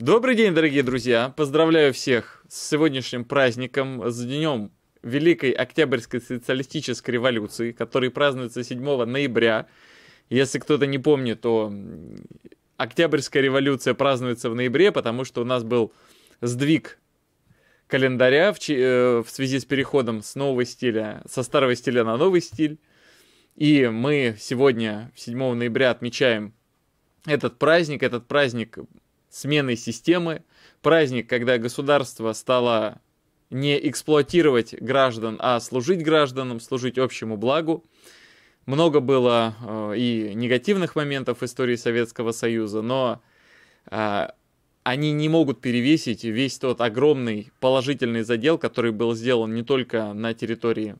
Добрый день, дорогие друзья! Поздравляю всех с сегодняшним праздником, с днем Великой Октябрьской социалистической революции, который празднуется 7 ноября. Если кто-то не помнит, то Октябрьская революция празднуется в ноябре, потому что у нас был сдвиг календаря в, э, в связи с переходом с нового стиля, со старого стиля на новый стиль. И мы сегодня, 7 ноября, отмечаем этот праздник. Этот праздник смены системы, праздник, когда государство стало не эксплуатировать граждан, а служить гражданам, служить общему благу. Много было э, и негативных моментов в истории Советского Союза, но э, они не могут перевесить весь тот огромный положительный задел, который был сделан не только на территории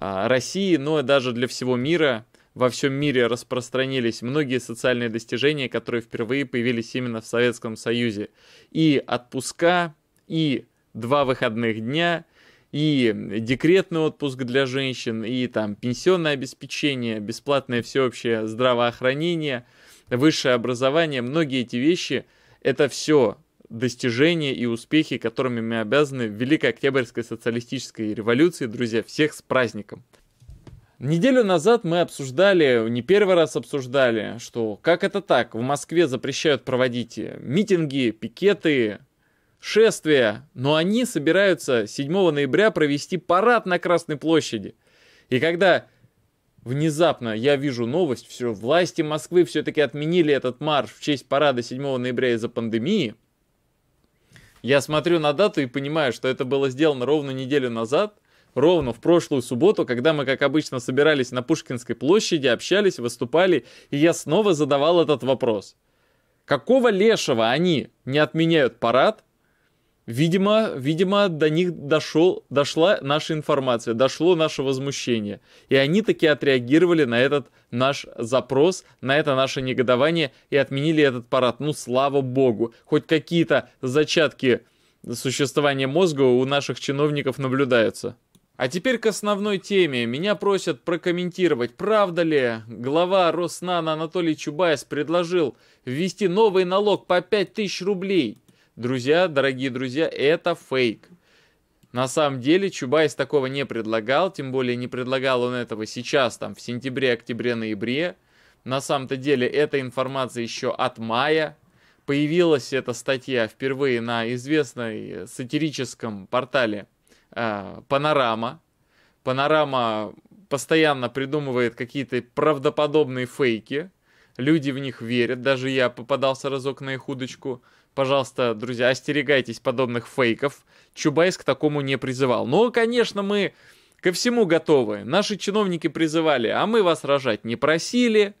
э, России, но и даже для всего мира во всем мире распространились многие социальные достижения, которые впервые появились именно в Советском Союзе. И отпуска, и два выходных дня, и декретный отпуск для женщин, и там пенсионное обеспечение, бесплатное всеобщее здравоохранение, высшее образование, многие эти вещи, это все достижения и успехи, которыми мы обязаны Великой Октябрьской социалистической революции. Друзья, всех с праздником! Неделю назад мы обсуждали, не первый раз обсуждали, что как это так, в Москве запрещают проводить митинги, пикеты, шествия, но они собираются 7 ноября провести парад на Красной площади. И когда внезапно я вижу новость, все, власти Москвы все-таки отменили этот марш в честь парада 7 ноября из-за пандемии, я смотрю на дату и понимаю, что это было сделано ровно неделю назад, ровно в прошлую субботу, когда мы, как обычно, собирались на Пушкинской площади, общались, выступали, и я снова задавал этот вопрос. Какого лешего они не отменяют парад? Видимо, видимо до них дошел, дошла наша информация, дошло наше возмущение. И они таки отреагировали на этот наш запрос, на это наше негодование и отменили этот парад. Ну, слава богу, хоть какие-то зачатки существования мозга у наших чиновников наблюдаются. А теперь к основной теме. Меня просят прокомментировать, правда ли глава Роснана Анатолий Чубайс предложил ввести новый налог по 5000 рублей. Друзья, дорогие друзья, это фейк. На самом деле Чубайс такого не предлагал, тем более не предлагал он этого сейчас, там, в сентябре, октябре, ноябре. На самом-то деле эта информация еще от мая. Появилась эта статья впервые на известной э, сатирическом портале Э, панорама. Панорама постоянно придумывает какие-то правдоподобные фейки. Люди в них верят. Даже я попадался разок на их удочку. Пожалуйста, друзья, остерегайтесь подобных фейков. Чубайс к такому не призывал. Но, ну, конечно, мы ко всему готовы. Наши чиновники призывали, а мы вас рожать не просили.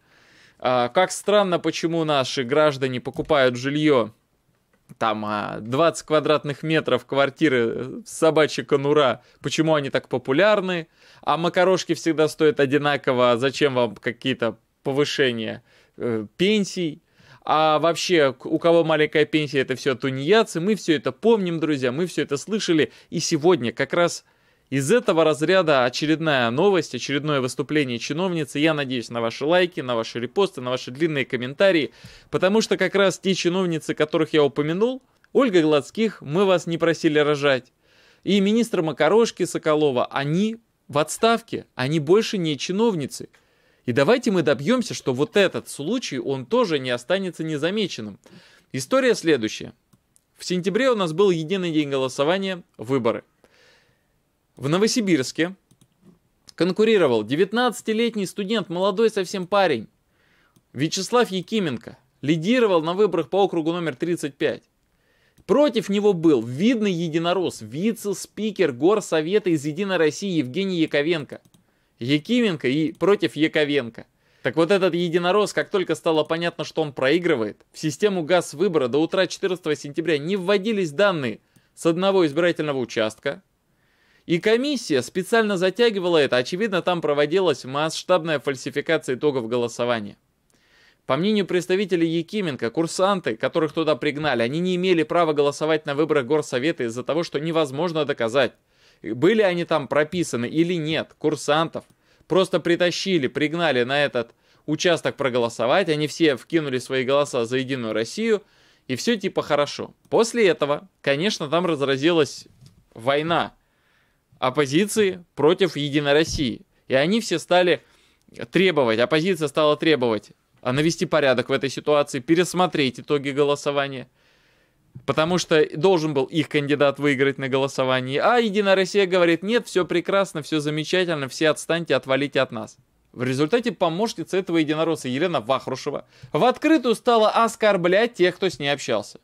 А, как странно, почему наши граждане покупают жилье там 20 а, квадратных метров квартиры э, собачья конура, почему они так популярны, а макарошки всегда стоят одинаково, а зачем вам какие-то повышения э, пенсий, а вообще, у кого маленькая пенсия, это все тунеядцы, мы все это помним, друзья, мы все это слышали, и сегодня как раз из этого разряда очередная новость, очередное выступление чиновницы. Я надеюсь на ваши лайки, на ваши репосты, на ваши длинные комментарии, потому что как раз те чиновницы, которых я упомянул, Ольга Гладских, мы вас не просили рожать, и министр Макарошки Соколова, они в отставке, они больше не чиновницы. И давайте мы добьемся, что вот этот случай, он тоже не останется незамеченным. История следующая. В сентябре у нас был единый день голосования, выборы – в Новосибирске конкурировал 19-летний студент, молодой совсем парень, Вячеслав Якименко, лидировал на выборах по округу номер 35. Против него был видный единорос, вице-спикер Горсовета из «Единой России» Евгений Яковенко. Якименко и против Яковенко. Так вот этот единорос, как только стало понятно, что он проигрывает, в систему ГАЗ выбора до утра 14 сентября не вводились данные с одного избирательного участка, и комиссия специально затягивала это, очевидно, там проводилась масштабная фальсификация итогов голосования. По мнению представителей Якименко, курсанты, которых туда пригнали, они не имели права голосовать на выборах горсовета из-за того, что невозможно доказать, были они там прописаны или нет, курсантов. Просто притащили, пригнали на этот участок проголосовать, они все вкинули свои голоса за «Единую Россию», и все типа хорошо. После этого, конечно, там разразилась война оппозиции против Единой России. И они все стали требовать, оппозиция стала требовать а навести порядок в этой ситуации, пересмотреть итоги голосования. Потому что должен был их кандидат выиграть на голосовании. А Единая Россия говорит, нет, все прекрасно, все замечательно, все отстаньте, отвалите от нас. В результате помощница этого единоросса Елена Вахрушева в открытую стала оскорблять тех, кто с ней общался.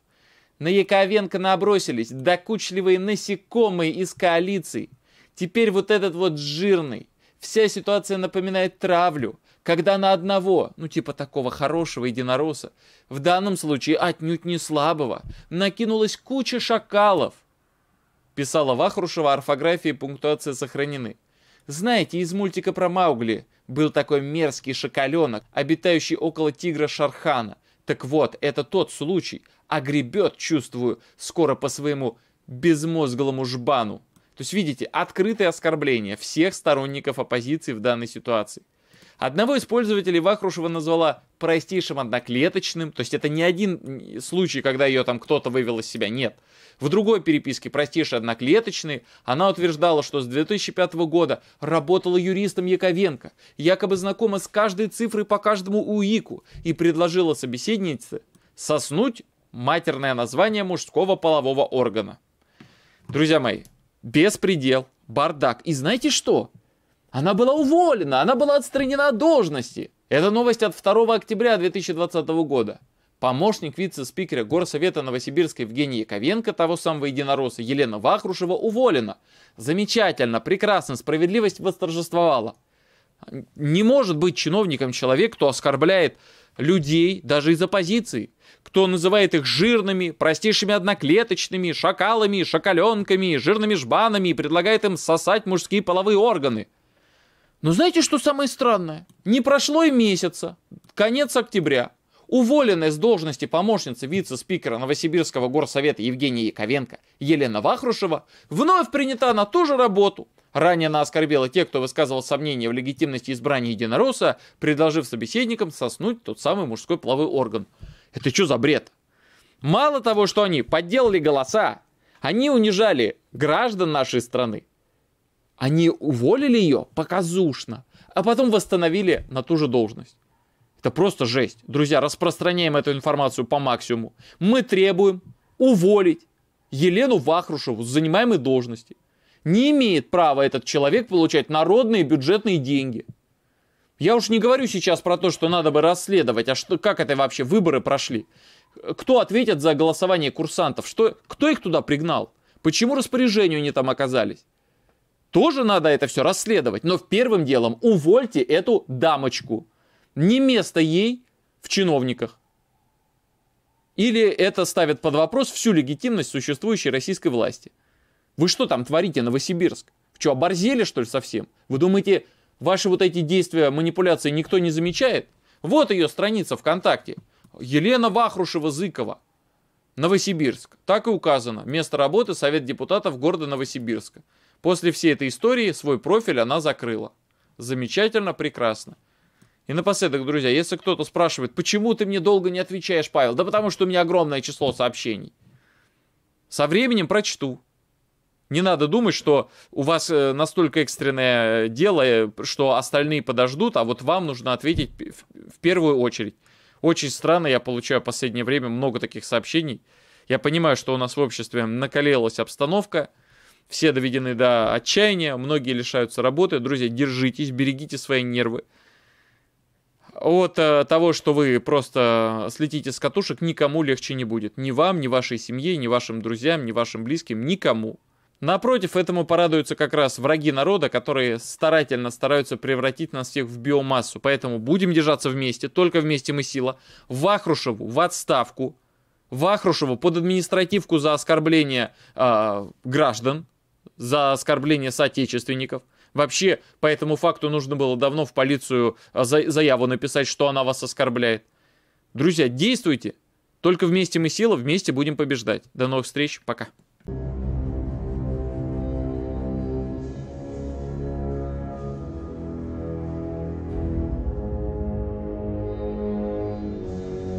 На Яковенко набросились докучливые насекомые из коалиции – Теперь вот этот вот жирный. Вся ситуация напоминает травлю, когда на одного, ну типа такого хорошего единороса, в данном случае отнюдь не слабого, накинулась куча шакалов. Писала Вахрушева, орфография и пунктуация сохранены. Знаете, из мультика про Маугли был такой мерзкий шакаленок, обитающий около тигра Шархана. Так вот, это тот случай, а гребет, чувствую, скоро по своему безмозглому жбану. То есть, видите, открытое оскорбление всех сторонников оппозиции в данной ситуации. Одного из пользователей Вахрушева назвала простейшим одноклеточным, то есть это не один случай, когда ее там кто-то вывел из себя, нет. В другой переписке простейший одноклеточный она утверждала, что с 2005 года работала юристом Яковенко, якобы знакома с каждой цифрой по каждому УИКу и предложила собеседнице соснуть матерное название мужского полового органа. Друзья мои, беспредел, бардак. И знаете что? Она была уволена, она была отстранена от должности. Это новость от 2 октября 2020 года. Помощник вице-спикера Горсовета Новосибирска Евгения Яковенко, того самого единоросса Елена Вахрушева, уволена. Замечательно, прекрасно, справедливость восторжествовала. Не может быть чиновником человек, кто оскорбляет людей даже из оппозиции, кто называет их жирными, простейшими одноклеточными, шакалами, шакаленками, жирными жбанами и предлагает им сосать мужские половые органы. Но знаете, что самое странное? Не прошло и месяца, конец октября, уволенная с должности помощница вице-спикера Новосибирского горсовета Евгения Яковенко Елена Вахрушева вновь принята на ту же работу – Ранее она оскорбила тех, кто высказывал сомнения в легитимности избрания единоросса, предложив собеседникам соснуть тот самый мужской половой орган. Это что за бред? Мало того, что они подделали голоса, они унижали граждан нашей страны. Они уволили ее показушно, а потом восстановили на ту же должность. Это просто жесть. Друзья, распространяем эту информацию по максимуму. Мы требуем уволить Елену Вахрушеву с занимаемой должности не имеет права этот человек получать народные бюджетные деньги. Я уж не говорю сейчас про то, что надо бы расследовать, а что, как это вообще выборы прошли. Кто ответит за голосование курсантов? Что, кто их туда пригнал? Почему распоряжению они там оказались? Тоже надо это все расследовать, но в первым делом увольте эту дамочку. Не место ей в чиновниках. Или это ставит под вопрос всю легитимность существующей российской власти. Вы что там творите, Новосибирск? Что, оборзели, что ли, совсем? Вы думаете, ваши вот эти действия, манипуляции никто не замечает? Вот ее страница ВКонтакте. Елена Вахрушева-Зыкова. Новосибирск. Так и указано. Место работы Совет депутатов города Новосибирска. После всей этой истории свой профиль она закрыла. Замечательно, прекрасно. И напоследок, друзья, если кто-то спрашивает, почему ты мне долго не отвечаешь, Павел? Да потому что у меня огромное число сообщений. Со временем прочту. Не надо думать, что у вас э, настолько экстренное дело, э, что остальные подождут, а вот вам нужно ответить в первую очередь. Очень странно, я получаю в последнее время много таких сообщений. Я понимаю, что у нас в обществе накалилась обстановка, все доведены до отчаяния, многие лишаются работы. Друзья, держитесь, берегите свои нервы. От э, того, что вы просто слетите с катушек, никому легче не будет. Ни вам, ни вашей семье, ни вашим друзьям, ни вашим близким, никому. Напротив, этому порадуются как раз враги народа, которые старательно стараются превратить нас всех в биомассу. Поэтому будем держаться вместе, только вместе мы сила. Вахрушеву в отставку, Вахрушеву под административку за оскорбление э, граждан, за оскорбление соотечественников. Вообще, по этому факту нужно было давно в полицию а, заяву написать, что она вас оскорбляет. Друзья, действуйте. Только вместе мы сила, вместе будем побеждать. До новых встреч. Пока.